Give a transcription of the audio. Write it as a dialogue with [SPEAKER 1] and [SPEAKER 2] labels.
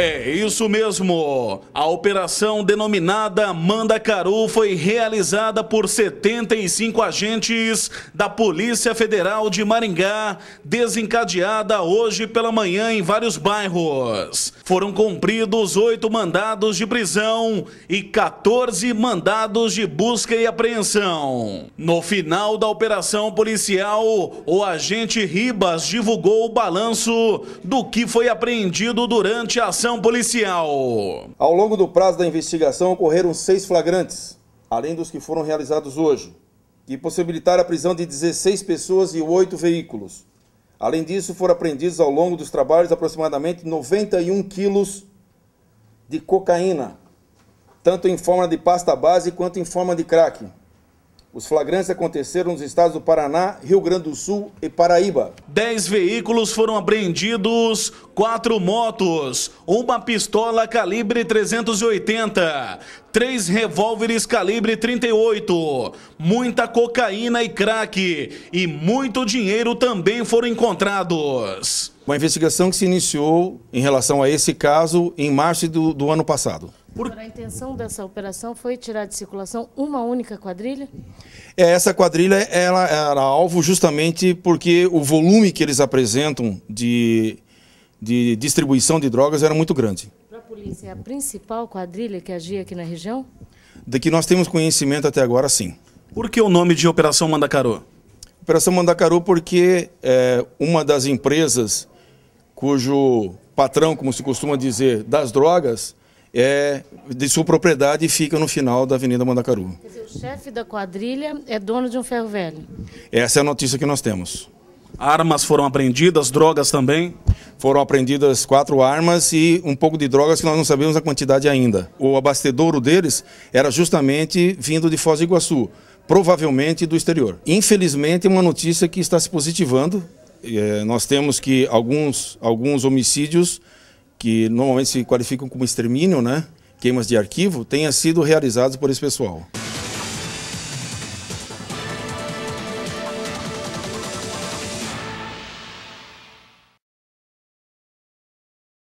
[SPEAKER 1] É isso mesmo. A operação denominada Mandacaru foi realizada por 75 agentes da Polícia Federal de Maringá, desencadeada hoje pela manhã em vários bairros. Foram cumpridos oito mandados de prisão e 14 mandados de busca e apreensão. No final da operação policial, o agente Ribas divulgou o balanço do que foi apreendido durante a ação operação
[SPEAKER 2] policial. Ao longo do prazo da investigação ocorreram seis flagrantes, além dos que foram realizados hoje, que possibilitaram a prisão de 16 pessoas e oito veículos. Além disso, foram apreendidos ao longo dos trabalhos aproximadamente 91 quilos de cocaína, tanto em forma de pasta base quanto em forma de crack. Os flagrantes aconteceram nos estados do Paraná, Rio Grande do Sul e Paraíba.
[SPEAKER 1] Dez veículos foram apreendidos, quatro motos, uma pistola calibre 380, três revólveres calibre 38, muita cocaína e crack e muito dinheiro também foram encontrados.
[SPEAKER 2] Uma investigação que se iniciou em relação a esse caso em março do, do ano passado.
[SPEAKER 3] Por... a intenção dessa operação foi tirar de circulação uma única quadrilha?
[SPEAKER 2] É, essa quadrilha ela era alvo justamente porque o volume que eles apresentam de, de distribuição de drogas era muito grande.
[SPEAKER 3] Para a polícia, é a principal quadrilha que agia aqui na região?
[SPEAKER 2] De que nós temos conhecimento até agora, sim. Por que o nome de Operação Mandacaru? Operação Mandacaru porque é, uma das empresas cujo patrão, como se costuma dizer, das drogas é de sua propriedade e fica no final da Avenida Mandacaru. Quer dizer,
[SPEAKER 3] o chefe da quadrilha é dono de um ferro velho.
[SPEAKER 2] Essa é a notícia que nós temos. Armas foram apreendidas, drogas também? Foram apreendidas quatro armas e um pouco de drogas que nós não sabemos a quantidade ainda. O abastedouro deles era justamente vindo de Foz do Iguaçu, provavelmente do exterior. Infelizmente, é uma notícia que está se positivando. É, nós temos que alguns, alguns homicídios que normalmente se qualificam como extermínio, né? queimas de arquivo, tenha sido realizados por esse pessoal.